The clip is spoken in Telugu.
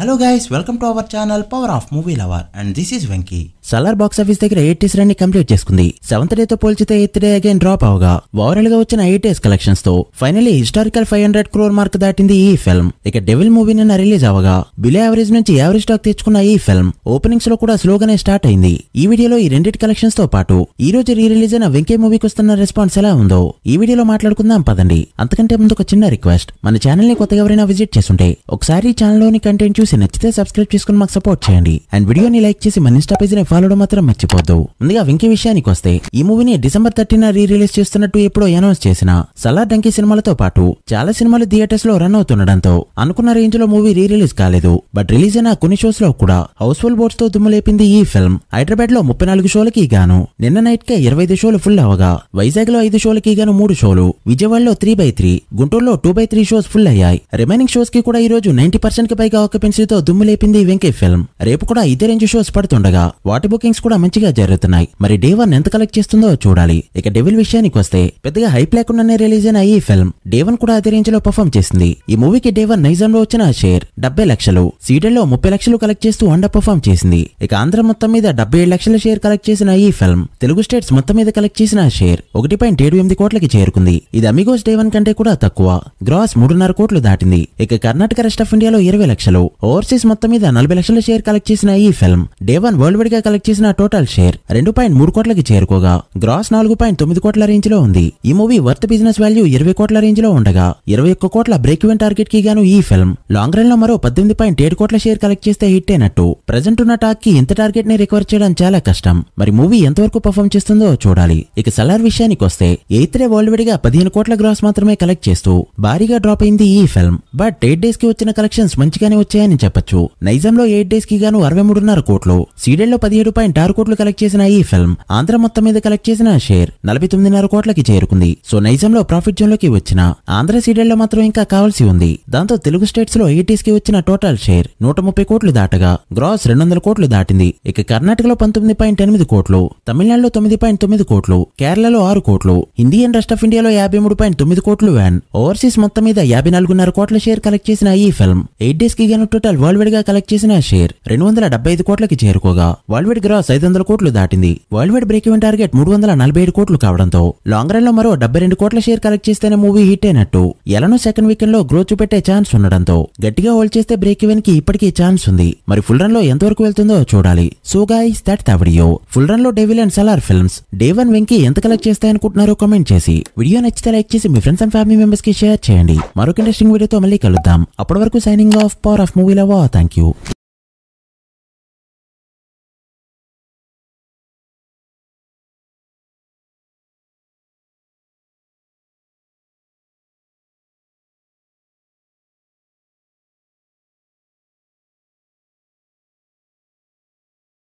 Hello guys, welcome to our channel Power of Movie Lover and this is Venki. Salaar box office దగ్గర ఎయిటీస్ రన్ ని కంప్లీట్ చేసుకుంది సెవెంత్ డే తో పోల్చితే ఎయిత్ డే అగైన్ డ్రాప్ అవగా ఓవరాల్ గా వచ్చిన ఎయిటీస్ కలెక్షన్స్ తో finally historical five hundred crore mark దాటింది ఈ ఫిల్మ్ ఇక డెవిల్ మూవీ నిన్న రిలీజ్ అవగా బిలో యావరేజ్ నుంచి యావరేజ్ స్టాక్ తెచ్చుకున్న ఈ ఫిల్మ్ ఓపెనింగ్స్ లో కూడా స్లోగానే స్టార్ట్ అయింది ఈ వీడియోలో ఈ రెండింటి కలెక్షన్స్ తో పాటు ఈ రోజు రీ రిలీజ్ అయిన వెంకయ్య మూవీకి వస్తున్న రెస్పాన్స్ ఎలా ఉందో ఈ వీడియోలో మాట్లాడుకుందాం పదండి అంతకంటే ముందు ఒక చిన్న రిక్వెస్ట్ మన ఛానల్ ని కొత్తగా ఎవరైనా విజిట్ చేస్తుంటే ఒకసారి లోని కంటెంట్ చూసి నచ్చితే సబ్స్క్రైబ్ చేసుకుని మాకు సపోర్ట్ చేయండి అండ్ వీడియోని లైక్ చేసి మన ఇన్స్టా పేజ్ ని ఫాలోడు మాత్రం మర్చిపోద్దు ముందుగా వెంకీ విషయానికి వస్తే ఈ మూవీని డిసెంబర్ థర్టీన రీ రిలీజ్ చేస్తున్నట్టు ఎప్పుడో అనౌన్స్ చేసిన సలార్ డంకీ సినిమాలతో పాటు చాలా సినిమాలు థియేటర్స్ లో రన్ అవుతుండడంతో అనుకున్న రేంజ్ లో మూవీ రీ రిలీజ్ కాలేదు బట్ రిలీజ్ అయిన కొన్ని షోస్ లో కూడా హౌస్ ఫుల్ బోర్డ్స్ తో దుమ్ములేపింది ఈ ఫిల్మ్ హైదరాబాద్ లో ముప్పై నాలుగు షోలకి గాను నిన్న నైట్ కే ఇరవై ఐదు షోలు ఫుల్ అవగా వైజాగ్ లో ఐదు షోలకి గాను మూడు షోలు విజయవాడలో త్రీ బై త్రీ గుంటూరులో two by three shows full అయ్యాయి రిమైనింగ్ షోస్ కి కూడా ఈ రోజు నైన్టీ పర్సెంట్ కి పైగా ఆక్యుపెన్సీతో దుమ్ములేపింది వెంకీ ఫిల్మ్ రేపు కూడా ఇదే రేంజ్ షోస్ పడుతుండగా వాటి ఫ్లైట్ బుకింగ్స్ కూడా మంచిగా జరుగుతున్నాయి మరి డే వన్ ఎంత కలెక్ట్ చేస్తుందో చూడాలి ఇక డెవిల్ విషయానికి వస్తే పెద్దగా హైప్ లేకుండానే రిలీజ్ అయిన ఈ ఫిల్మ్ డే వన్ కూడా అదే రేంజ్ లో పర్ఫామ్ చేసింది ఈ మూవీకి డే వన్ నైజాం లో వచ్చిన షేర్ డెబ్బై లక్షలు సీడెల్ లో ముప్పై లక్షలు కలెక్ట్ చేస్తూ అండర్ పర్ఫామ్ చేసింది ఇక ఆంధ్ర మొత్తం మీద డెబ్బై ఏడు లక్షల షేర్ కలెక్ట్ చేసిన ఈ ఫిల్మ్ తెలుగు స్టేట్స్ మొత్తం మీద కలెక్ట్ చేసిన షేర్ ఒకటి పాయింట్ ఏడు ఎనిమిది కోట్లకి చేరుకుంది ఇది అమిగోస్ డే వన్ కంటే కూడా తక్కువ గ్రాస్ మూడున్నర కోట్లు దాటింది ఇక కర్ణాటక రెస్ట్ ఆఫ్ ఇండియాలో ఇరవై లక్షలు ఓవర్సీస్ మొత్తం మీద నలభై లక్షల షేర్ కలెక్ట్ చేసిన ఈ film day one world wide గా కలెక్ట్ కలెక్ట్ చేసిన టోటల్ షేర్ రెండు పాయింట్ మూడు కోట్లకి చేరుకోగా గ్రాస్ నాలుగు పాయింట్ తొమ్మిది కోట్ల రేంజ్ లో ఉంది ఈ మూవీ వర్త్ బిజినెస్ వాల్యూ ఇరవై కోట్ల రేంజ్ లో ఉండగా ఇరవై ఒక్క కోట్ల బ్రేక్ ఈవెన్ టార్గెట్ కి గాను ఈ ఫిల్మ్ లాంగ్ రన్ లో మరో పద్దెనిమిది పాయింట్ ఏడు కోట్ల షేర్ కలెక్ట్ చేస్తే హిట్ అయినట్టు ప్రజెంట్ ఉన్న టాక్ కి ఇంత టార్గెట్ ని రికవర్ చేయడం చాలా కష్టం మరి మూవీ ఎంతవరకు పర్ఫామ్ చేస్తుందో చూడాలి ఇక సలార్ విషయానికి వస్తే ఎయిత్ డే వరల్డ్ వైడ్ గా పదిహేను కోట్ల గ్రాస్ మాత్రమే కలెక్ట్ చేస్తూ భారీగా డ్రాప్ అయింది ఈ ఫిల్మ్ బట్ ఎయిట్ డేస్ కి వచ్చిన కలెక్షన్స్ మంచిగానే వచ్చాయని చెప్పొచ్చు నైజంలో ఎయిట్ డేస్ కి గాను అరవై మూడున్నర కోట్లు సీడెల్ లో పది పదిహేడు పాయింట్ ఆరు కోట్లు కలెక్ట్ చేసిన ఈ ఫిల్మ్ ఆంధ్ర మొత్తం మీద కలెక్ట్ చేసిన షేర్ నలభై తొమ్మిదిన్నర కోట్లకి చేరుకుంది సో నైజంలో ప్రాఫిట్ జోన్ లోకి వచ్చిన ఆంధ్ర సీడియల్లో మాత్రం ఇంకా కావాల్సి ఉంది దాంతో తెలుగు స్టేట్స్ లో ఎయిటీస్ కి వచ్చిన టోటల్ షేర్ నూట ముప్పై కోట్లు దాటగా గ్రాస్ రెండు వందల కోట్లు దాటింది ఇక కర్ణాటకలో పంతొమ్మిది పాయింట్ ఎనిమిది కోట్లు తమిళనాడులో తొమ్మిది పాయింట్ తొమ్మిది కోట్లు కేరళలో ఆరు కోట్లు హిందీ అండ్ రెస్ట్ ఆఫ్ ఇండియాలో యాభై మూడు పాయింట్ తొమ్మిది కోట్లు వ్యాన్ ఓవర్సీస్ మొత్తం మీద యాభై నాలుగున్నర కోట్ల షేర్ కలెక్ట్ చేసిన ఈ ఫిల్మ్ ఎయిట్ డేస్ కి గాను టోటల్ వరల్డ్ వైడ్ గా కలెక్ట్ చేసిన షేర్ రెండు వందల డెబ్బై ఐదు కోట్లకి చేరుకోగా వరల్డ్ వరల్డ్ వైడ్ గ్రాస్ ఐదు వందల కోట్లు దాటింది world wide break even target మూడు వందల నలభై ఏడు కోట్లు కావడంతో లాంగ్ రన్ లో మరో డెబ్బై రెండు కోట్ల షేర్ కలెక్ట్ చేస్తేనే మూవీ హిట్ అయినట్టు ఎలానో సెకండ్ వీకెండ్ లో గ్రోత్ చూపెట్టే ఛాన్స్ ఉండడంతో గట్టిగా హోల్డ్ చేస్తే బ్రేక్ ఈవెన్ కి ఇప్పటికీ ఛాన్స్ ఉంది మరి ఫుల్ రన్ లో వరకు వెళ్తుందో చూడాలి so guys that the video full run లో Devil and Salaar films day one Venki ఎంత కలెక్ట్ చేస్తాయనుకుంటున్నారో కామెంట్ చేసి వీడియో నచ్చితే లైక్ చేసి మీ ఫ్రెండ్స్ అండ్ ఫ్యామిలీ మెంబర్స్ కి షేర్ చేయండి మరొక ఇంట్రెస్టింగ్ వీడియోతో మళ్ళీ కలుద్దాం అప్పటి వరకు signing off power of movie love thank you